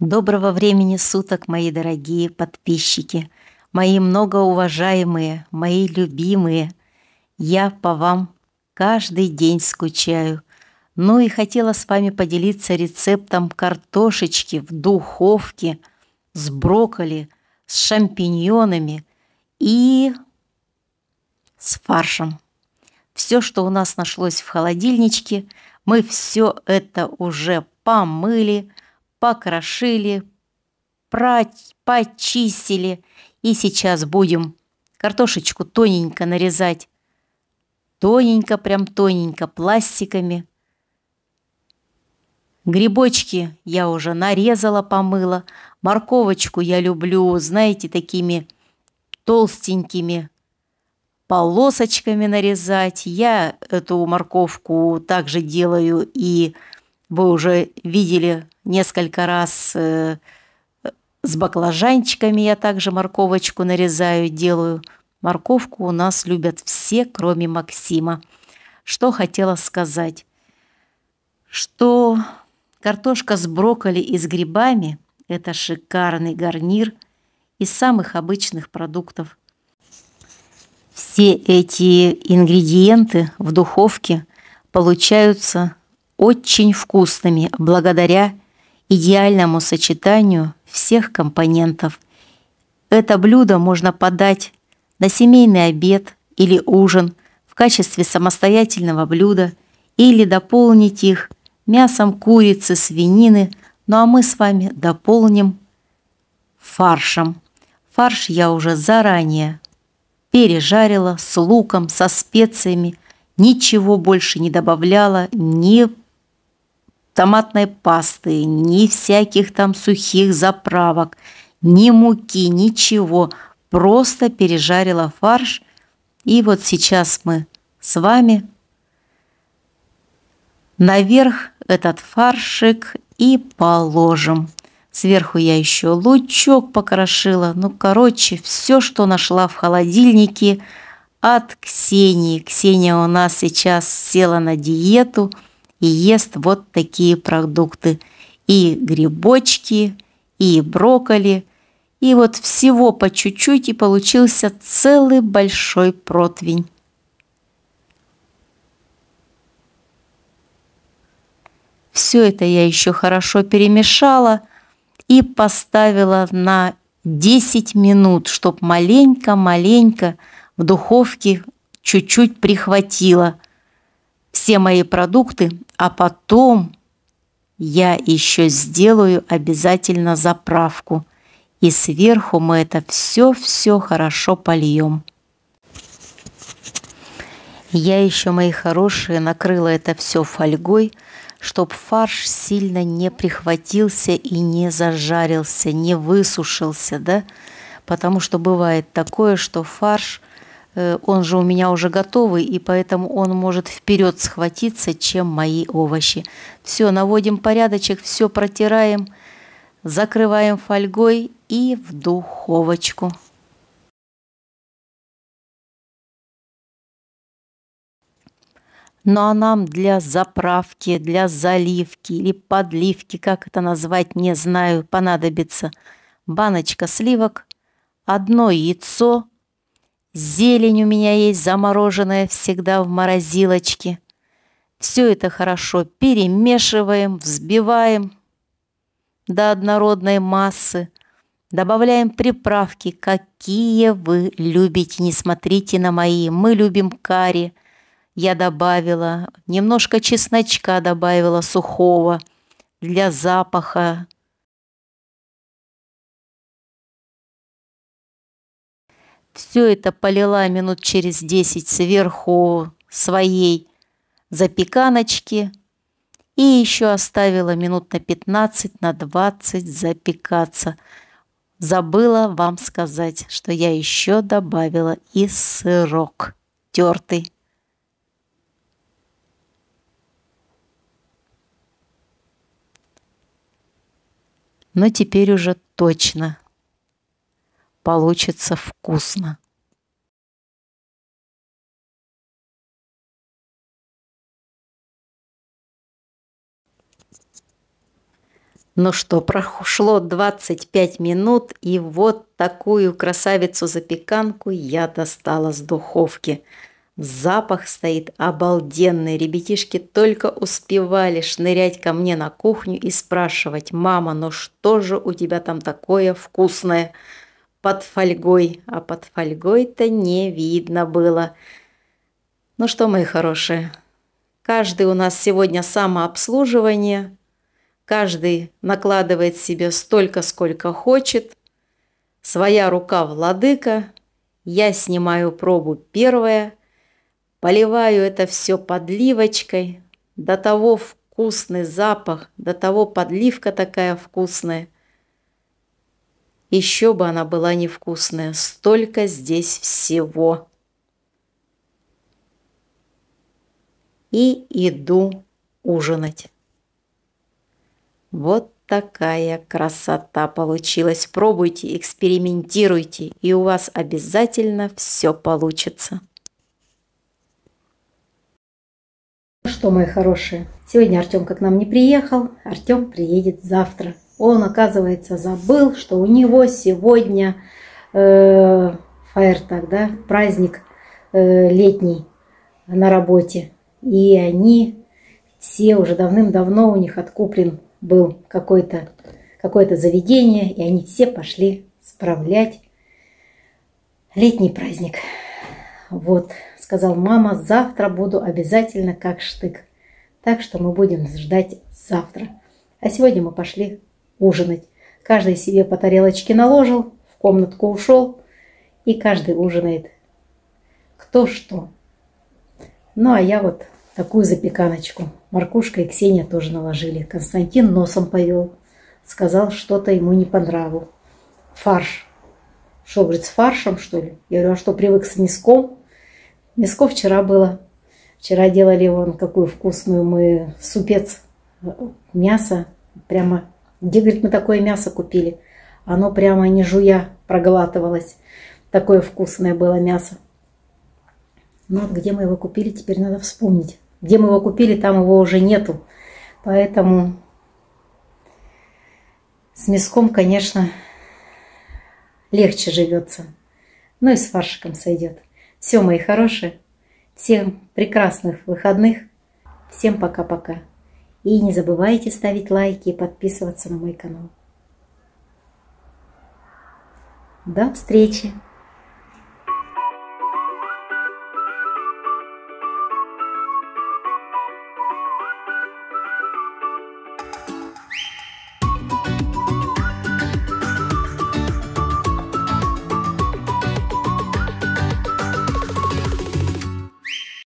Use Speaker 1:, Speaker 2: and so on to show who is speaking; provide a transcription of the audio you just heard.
Speaker 1: Доброго времени суток, мои дорогие подписчики, мои многоуважаемые, мои любимые. Я по вам каждый день скучаю. Ну и хотела с вами поделиться рецептом картошечки в духовке с брокколи, с шампиньонами и с фаршем. Все, что у нас нашлось в холодильничке, мы все это уже помыли – покрошили, почистили, и сейчас будем картошечку тоненько нарезать. Тоненько, прям тоненько, пластиками. Грибочки я уже нарезала, помыла. Морковочку я люблю, знаете, такими толстенькими полосочками нарезать. Я эту морковку также делаю и вы уже видели несколько раз э, с баклажанчиками я также морковочку нарезаю, делаю. Морковку у нас любят все, кроме Максима. Что хотела сказать? Что картошка с брокколи и с грибами – это шикарный гарнир из самых обычных продуктов. Все эти ингредиенты в духовке получаются очень вкусными благодаря идеальному сочетанию всех компонентов. Это блюдо можно подать на семейный обед или ужин в качестве самостоятельного блюда или дополнить их мясом курицы, свинины, ну а мы с вами дополним фаршем. Фарш я уже заранее пережарила с луком, со специями, ничего больше не добавляла, не томатной пасты, ни всяких там сухих заправок, ни муки, ничего. Просто пережарила фарш. И вот сейчас мы с вами наверх этот фаршик и положим. Сверху я еще лучок покрошила. Ну, короче, все, что нашла в холодильнике от Ксении. Ксения у нас сейчас села на диету – и ест вот такие продукты. И грибочки, и брокколи, и вот всего по чуть-чуть, и получился целый большой противень. Все это я еще хорошо перемешала и поставила на 10 минут, чтобы маленько-маленько в духовке чуть-чуть прихватило – все мои продукты, а потом я еще сделаю обязательно заправку. И сверху мы это все-все хорошо польем. Я еще, мои хорошие, накрыла это все фольгой, чтобы фарш сильно не прихватился и не зажарился, не высушился, да? Потому что бывает такое, что фарш Э, он же у меня уже готовый, и поэтому он может вперед схватиться, чем мои овощи. Все, наводим порядочек, все протираем, закрываем фольгой и в духовочку. Ну а нам для заправки, для заливки или подливки, как это назвать, не знаю, понадобится баночка сливок, одно яйцо – Зелень у меня есть замороженная всегда в морозилочке. Все это хорошо перемешиваем, взбиваем до однородной массы. Добавляем приправки, какие вы любите. Не смотрите на мои. Мы любим карри. Я добавила немножко чесночка, добавила сухого для запаха, Все это полила минут через десять сверху своей запеканочки и еще оставила минут на 15, на 20 запекаться. Забыла вам сказать, что я еще добавила и сырок тертый. Но теперь уже точно получится вкусно. Ну что, прошло 25 минут, и вот такую красавицу-запеканку я достала с духовки. Запах стоит обалденный. Ребятишки только успевали шнырять ко мне на кухню и спрашивать, «Мама, ну что же у тебя там такое вкусное?» под фольгой, а под фольгой-то не видно было. Ну что, мои хорошие, каждый у нас сегодня самообслуживание, каждый накладывает себе столько, сколько хочет, своя рука владыка, я снимаю пробу первая, поливаю это все подливочкой, до того вкусный запах, до того подливка такая вкусная – еще бы она была невкусная, столько здесь всего. И иду ужинать. Вот такая красота получилась. Пробуйте, экспериментируйте, и у вас обязательно все получится. Ну что, мои хорошие, сегодня Артем как нам не приехал, Артем приедет завтра он, оказывается, забыл, что у него сегодня э, фаертак, да, праздник э, летний на работе. И они все уже давным-давно у них откуплен был какой-то какое-то заведение, и они все пошли справлять летний праздник. Вот, сказал мама, завтра буду обязательно как штык. Так что мы будем ждать завтра. А сегодня мы пошли ужинать. Каждый себе по тарелочке наложил, в комнатку ушел, и каждый ужинает. Кто что. Ну, а я вот такую запеканочку. Маркушка и Ксения тоже наложили. Константин носом повел. Сказал, что-то ему не по Фарш. Что, говорит, с фаршем, что ли? Я говорю, а что, привык с миском? Миско вчера было. Вчера делали вон какую вкусную мы супец мясо. Прямо где, говорит, мы такое мясо купили? Оно прямо не жуя проглатывалось. Такое вкусное было мясо. Ну где мы его купили, теперь надо вспомнить. Где мы его купили, там его уже нету. Поэтому с мяском, конечно, легче живется. Ну и с фаршиком сойдет. Все, мои хорошие, всем прекрасных выходных. Всем пока-пока. И не забывайте ставить лайки и подписываться на мой канал. До встречи!